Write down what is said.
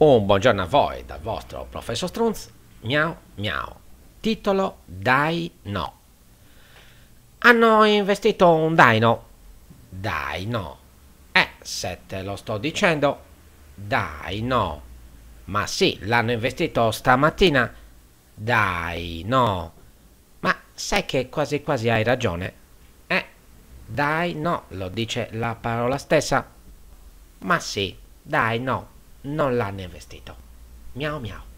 Un buongiorno a voi dal vostro professor Strunz, miau miau. Titolo Dai no. Hanno investito un daino. Dai no. Eh, se te lo sto dicendo. Dai no. Ma sì, l'hanno investito stamattina. Dai no. Ma sai che quasi quasi hai ragione. Eh, dai no, lo dice la parola stessa. Ma sì, dai no non l'hanno investito. Miau miau.